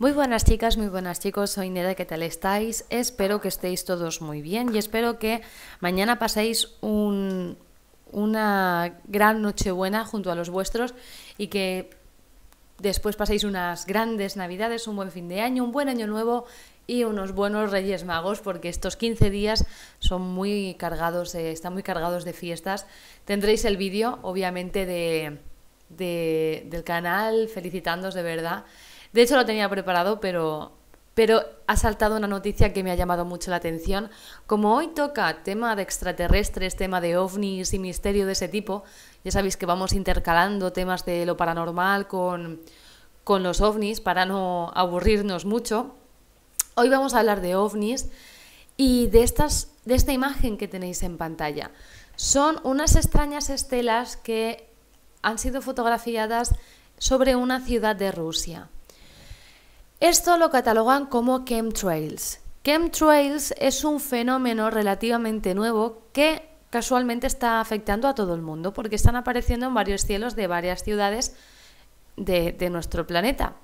Muy buenas chicas, muy buenas chicos, soy Neda, ¿qué tal estáis? Espero que estéis todos muy bien y espero que mañana paséis una gran noche buena junto a los vuestros y que después paséis unas grandes navidades, un buen fin de año, un buen año nuevo y unos buenos Reyes Magos, porque estos 15 días son muy cargados, están muy cargados de fiestas. Tendréis el vídeo, obviamente, del canal felicitándoos de verdad de hecho, lo tenía preparado, pero, pero ha saltado una noticia que me ha llamado mucho la atención. Como hoy toca tema de extraterrestres, tema de ovnis y misterio de ese tipo, ya sabéis que vamos intercalando temas de lo paranormal con, los ovnis para no aburrirnos mucho. Hoy vamos a hablar de ovnis y de, estas, de esta imagen que tenéis en pantalla. Son unas extrañas estelas que han sido fotografiadas sobre una ciudad de Rusia. Esto lo catalogan como chemtrails. Chemtrails es un fenómeno relativamente nuevo que casualmente está afectando a todo el mundo porque están apareciendo en varios cielos de varias ciudades de, nuestro planeta.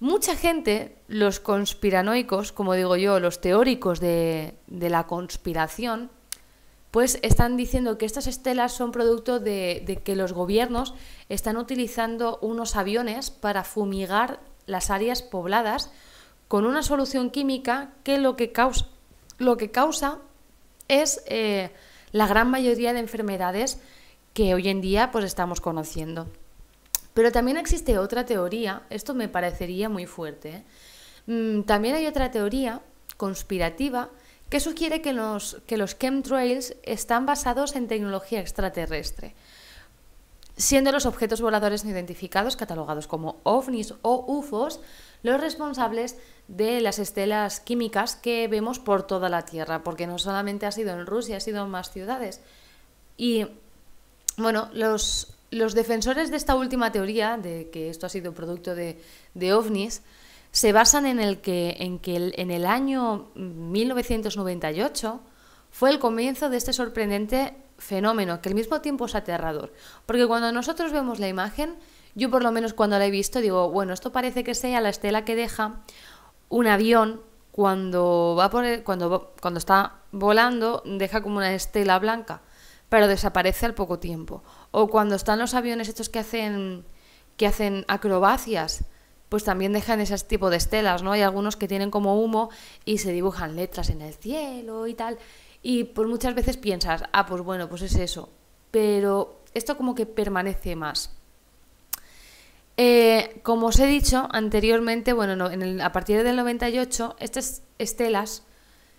Mucha gente, los conspiranoicos, como digo yo, los teóricos de, la conspiración, pues están diciendo que estas estelas son producto de que los gobiernos están utilizando unos aviones para fumigar las áreas pobladas con una solución química que lo que causa, es eh, la gran mayoría de enfermedades que hoy en día pues, estamos conociendo. Pero también existe otra teoría, esto me parecería muy fuerte. ¿eh? Mm, también hay otra teoría conspirativa que sugiere que los chemtrails están basados en tecnología extraterrestre siendo los objetos voladores no identificados catalogados como ovnis o UFOs los responsables de las estelas químicas que vemos por toda la Tierra, porque no solamente ha sido en Rusia, ha sido en más ciudades. Y bueno, los, los defensores de esta última teoría, de que esto ha sido producto de, ovnis, se basan en, el que, en que en el año 1998 fue el comienzo de este sorprendente fenómeno que al mismo tiempo es aterrador. Porque cuando nosotros vemos la imagen, yo por lo menos cuando la he visto digo, bueno, esto parece que sea la estela que deja un avión cuando va por cuando cuando está volando deja como una estela blanca, pero desaparece al poco tiempo. O cuando están los aviones estos que hacen que hacen acrobacias, pues también dejan ese tipo de estelas, ¿no? Hay algunos que tienen como humo y se dibujan letras en el cielo y tal. Y pues muchas veces piensas, ah, pues bueno, pues es eso. Pero esto como que permanece más. Eh, como os he dicho anteriormente, bueno, a partir del 98, estas estelas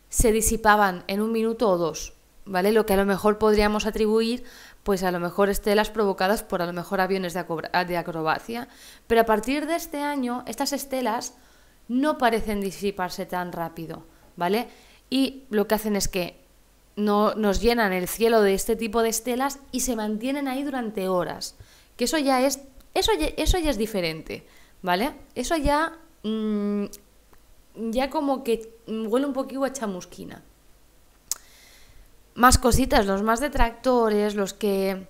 se disipaban en un minuto o dos, ¿vale? Lo que a lo mejor podríamos atribuir, pues a lo mejor estelas provocadas por a lo mejor aviones de acrobacia. Pero a partir de este año, estas estelas no parecen disiparse tan rápido, ¿vale? Y lo que hacen es que no, nos llenan el cielo de este tipo de estelas y se mantienen ahí durante horas. Que eso ya es, eso ya, eso ya es diferente, ¿vale? Eso ya, mm, ya como que mm, huele un poquito a chamusquina. Más cositas, los más detractores, los que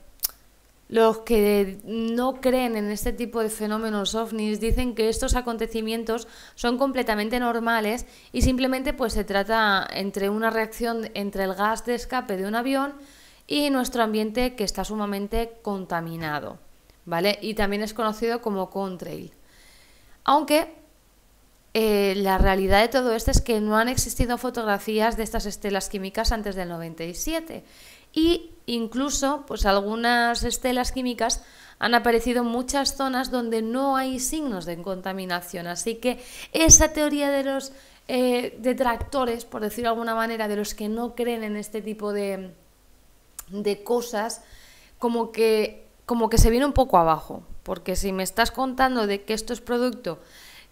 los que no creen en este tipo de fenómenos ovnis dicen que estos acontecimientos son completamente normales y simplemente pues se trata entre una reacción entre el gas de escape de un avión y nuestro ambiente que está sumamente contaminado, ¿vale? Y también es conocido como contrail. Aunque eh, la realidad de todo esto es que no han existido fotografías de estas estelas químicas antes del 97 y incluso pues algunas estelas químicas han aparecido en muchas zonas donde no hay signos de contaminación. Así que esa teoría de los eh, detractores, por decirlo de alguna manera, de los que no creen en este tipo de, de cosas, como que, como que se viene un poco abajo. Porque si me estás contando de que esto es producto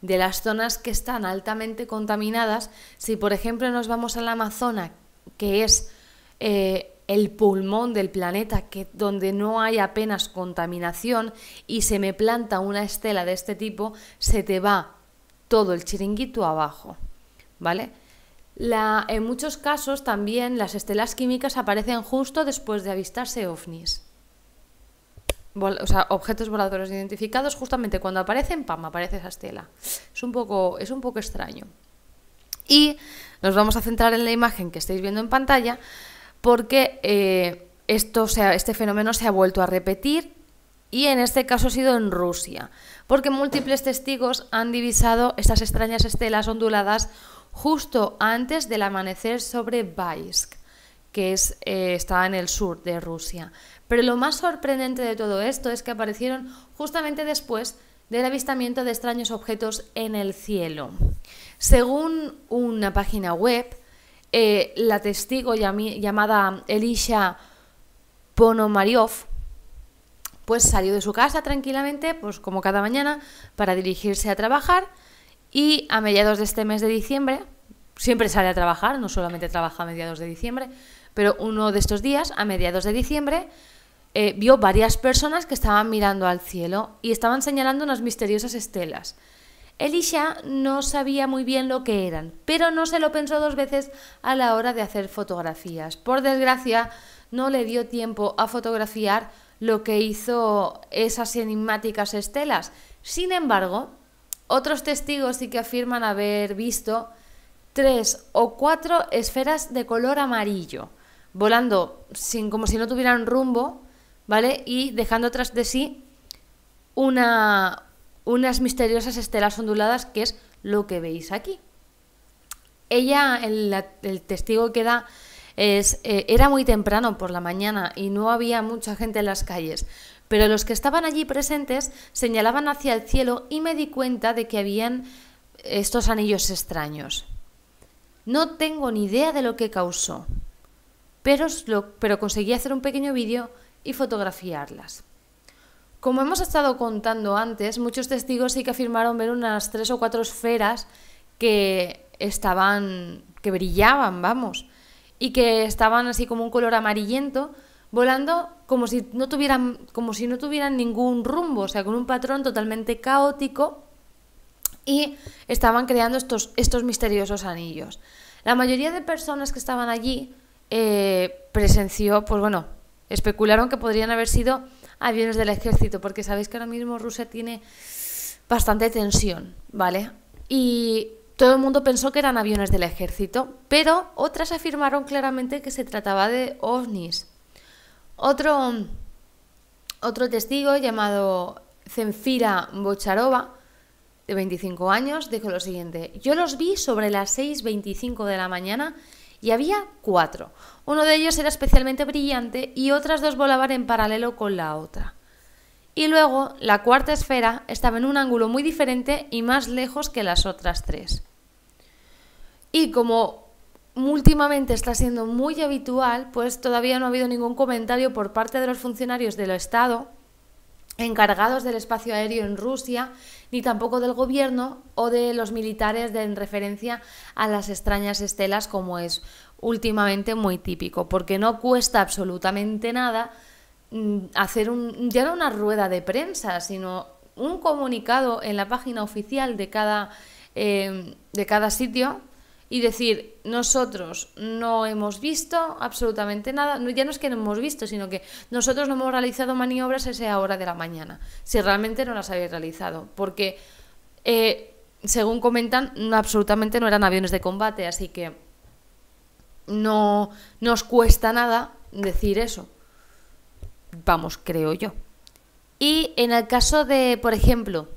de las zonas que están altamente contaminadas, si por ejemplo nos vamos al Amazonas, que es eh, el pulmón del planeta, que donde no hay apenas contaminación, y se me planta una estela de este tipo, se te va todo el chiringuito abajo. ¿Vale? La, en muchos casos también las estelas químicas aparecen justo después de avistarse ovnis. o sea, objetos voladores identificados, justamente cuando aparecen, pam, aparece esa estela. Es un poco, es un poco extraño. Y nos vamos a centrar en la imagen que estáis viendo en pantalla, porque eh, esto, este fenómeno se ha vuelto a repetir y en este caso ha sido en Rusia, porque múltiples testigos han divisado estas extrañas estelas onduladas justo antes del amanecer sobre Baisk, que es, eh, está en el sur de Rusia. Pero lo más sorprendente de todo esto es que aparecieron justamente después del avistamiento de extraños objetos en el cielo. Según una página web, eh, la testigo llamada Elisha Ponomariov, pues salió de su casa tranquilamente, pues como cada mañana, para dirigirse a trabajar y a mediados de este mes de diciembre, siempre sale a trabajar, no solamente trabaja a mediados de diciembre, pero uno de estos días, a mediados de diciembre, eh, vio varias personas que estaban mirando al cielo y estaban señalando unas misteriosas estelas. Elisha no sabía muy bien lo que eran, pero no se lo pensó dos veces a la hora de hacer fotografías. Por desgracia, no le dio tiempo a fotografiar lo que hizo esas enigmáticas estelas. Sin embargo, otros testigos sí que afirman haber visto tres o cuatro esferas de color amarillo, volando como si no tuvieran rumbo, ¿vale? Y dejando tras de sí una, unas misteriosas estelas onduladas, que es lo que veis aquí. Ella, el, testigo que da es, eh, era muy temprano por la mañana y no había mucha gente en las calles, pero los que estaban allí presentes señalaban hacia el cielo y me di cuenta de que habían estos anillos extraños. No tengo ni idea de lo que causó, pero, pero conseguí hacer un pequeño vídeo y fotografiarlas. Como hemos estado contando antes, muchos testigos sí que afirmaron ver unas tres o cuatro esferas que estaban, que brillaban, vamos, y que estaban así como un color amarillento, volando como si no tuvieran, como si no tuvieran ningún rumbo, o sea, con un patrón totalmente caótico y estaban creando estos, estos misteriosos anillos. La mayoría de personas que estaban allí eh, presenció, pues bueno, especularon que podrían haber sido aviones del ejército, porque sabéis que ahora mismo Rusia tiene bastante tensión, ¿vale? Y todo el mundo pensó que eran aviones del ejército, pero otras afirmaron claramente que se trataba de ovnis. Otro, otro testigo llamado Zenfira Bocharova, de 25 años, dijo lo siguiente, yo los vi sobre las 6.25 de la mañana y había cuatro. Uno de ellos era especialmente brillante y otras dos volaban en paralelo con la otra. Y luego, la cuarta esfera estaba en un ángulo muy diferente y más lejos que las otras tres. Y como últimamente está siendo muy habitual, pues todavía no ha habido ningún comentario por parte de los funcionarios del Estado encargados del espacio aéreo en Rusia, ni tampoco del gobierno o de los militares en referencia a las extrañas estelas, como es últimamente muy típico, porque no cuesta absolutamente nada mm, hacer un, ya no una rueda de prensa, sino un comunicado en la página oficial de cada, eh, de cada sitio y decir, nosotros no hemos visto absolutamente nada, ya no es que no hemos visto, sino que nosotros no hemos realizado maniobras a esa hora de la mañana, si realmente no las habéis realizado, porque eh, según comentan, no, absolutamente no eran aviones de combate, así que no nos cuesta nada decir eso. Vamos, creo yo. Y en el caso de, por ejemplo,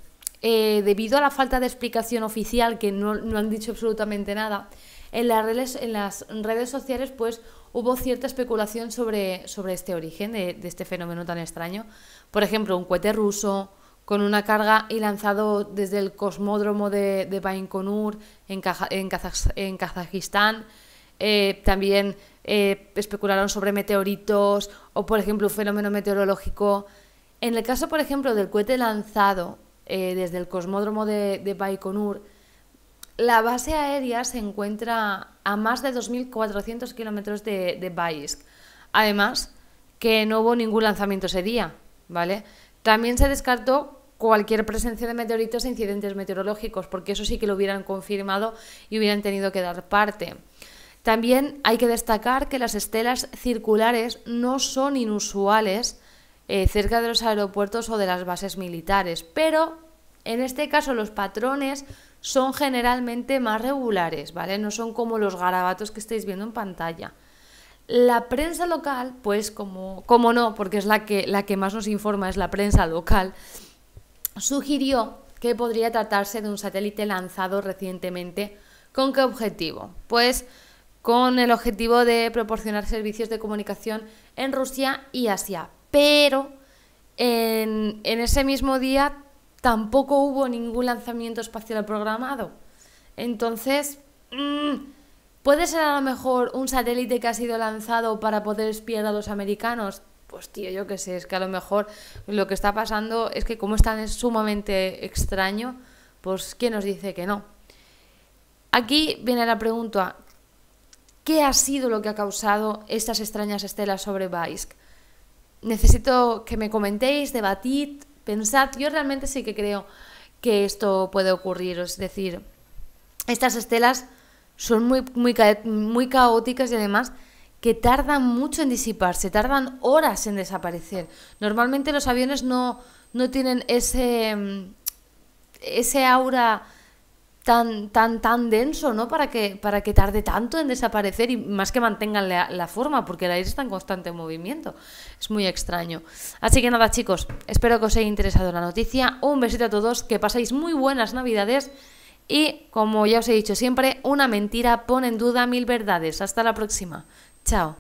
eh, debido a la falta de explicación oficial, que no, han dicho absolutamente nada, en las redes, en las redes sociales pues hubo cierta especulación sobre, sobre este origen de, este fenómeno tan extraño. Por ejemplo, un cohete ruso con una carga y lanzado desde el cosmódromo de, de Bainkonur en, en, en Kazajistán. Eh, también eh, especularon sobre meteoritos o, por ejemplo, un fenómeno meteorológico. En el caso, por ejemplo, del cohete lanzado, eh, desde el cosmódromo de, Baikonur, la base aérea se encuentra a más de 2.400 kilómetros de, de Baisk. Además, que no hubo ningún lanzamiento ese día, ¿vale? También se descartó cualquier presencia de meteoritos e incidentes meteorológicos, porque eso sí que lo hubieran confirmado y hubieran tenido que dar parte. También hay que destacar que las estelas circulares no son inusuales eh, cerca de los aeropuertos o de las bases militares, pero en este caso los patrones son generalmente más regulares, ¿vale? No son como los garabatos que estáis viendo en pantalla. La prensa local, pues como, como no, porque es la que, la que más nos informa, es la prensa local, sugirió que podría tratarse de un satélite lanzado recientemente. ¿Con qué objetivo? Pues con el objetivo de proporcionar servicios de comunicación en Rusia y Asia pero en, ese mismo día tampoco hubo ningún lanzamiento espacial programado. Entonces, mm, ¿puede ser a lo mejor un satélite que ha sido lanzado para poder espiar a los americanos? Pues tío, yo qué sé, es que a lo mejor lo que está pasando es que como es tan sumamente extraño, pues ¿quién nos dice que no? Aquí viene la pregunta, ¿qué ha sido lo que ha causado estas extrañas estelas sobre Baisk? necesito que me comentéis, debatid, pensad. Yo realmente sí que creo que esto puede ocurrir. Es decir, estas estelas son muy, muy, muy caóticas y además que tardan mucho en disiparse, tardan horas en desaparecer. Normalmente los aviones no, no tienen ese, mm, ese aura tan, tan, tan denso, ¿no? Para que, para que tarde tanto en desaparecer y más que mantengan la, forma, porque el aire está en constante movimiento. Es muy extraño. Así que nada, chicos, espero que os haya interesado la noticia. Un besito a todos, que pasáis muy buenas navidades. Y como ya os he dicho siempre, una mentira pone en duda mil verdades. Hasta la próxima. Chao.